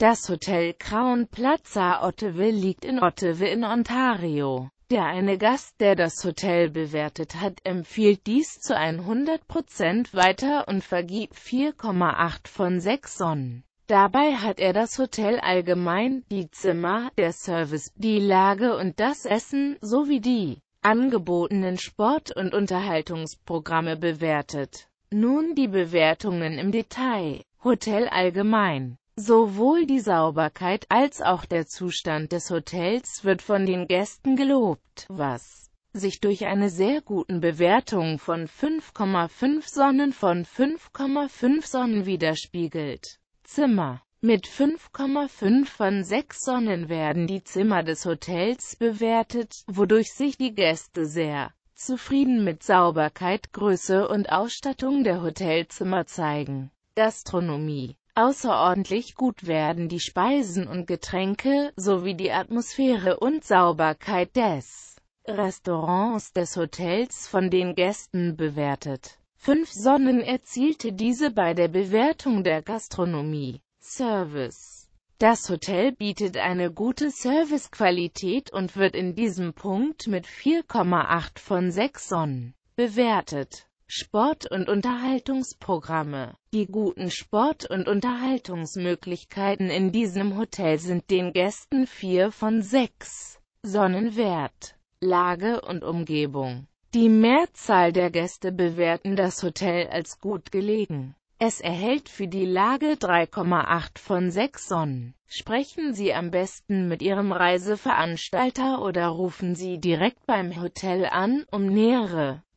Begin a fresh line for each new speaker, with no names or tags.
Das Hotel Crown Plaza Ottawa liegt in Ottawa in Ontario. Der eine Gast, der das Hotel bewertet hat, empfiehlt dies zu 100% weiter und vergibt 4,8 von 6 Sonnen. Dabei hat er das Hotel allgemein, die Zimmer, der Service, die Lage und das Essen, sowie die angebotenen Sport- und Unterhaltungsprogramme bewertet. Nun die Bewertungen im Detail. Hotel allgemein Sowohl die Sauberkeit als auch der Zustand des Hotels wird von den Gästen gelobt, was sich durch eine sehr guten Bewertung von 5,5 Sonnen von 5,5 Sonnen widerspiegelt. Zimmer Mit 5,5 von 6 Sonnen werden die Zimmer des Hotels bewertet, wodurch sich die Gäste sehr zufrieden mit Sauberkeit, Größe und Ausstattung der Hotelzimmer zeigen. Gastronomie Außerordentlich gut werden die Speisen und Getränke, sowie die Atmosphäre und Sauberkeit des Restaurants des Hotels von den Gästen bewertet. Fünf Sonnen erzielte diese bei der Bewertung der Gastronomie. Service das Hotel bietet eine gute Servicequalität und wird in diesem Punkt mit 4,8 von 6 Sonnen bewertet. Sport- und Unterhaltungsprogramme. Die guten Sport- und Unterhaltungsmöglichkeiten in diesem Hotel sind den Gästen 4 von 6 Sonnenwert, Lage und Umgebung. Die Mehrzahl der Gäste bewerten das Hotel als gut gelegen. Es erhält für die Lage 3,8 von 6 Sonnen. Sprechen Sie am besten mit Ihrem Reiseveranstalter oder rufen Sie direkt beim Hotel an, um nähere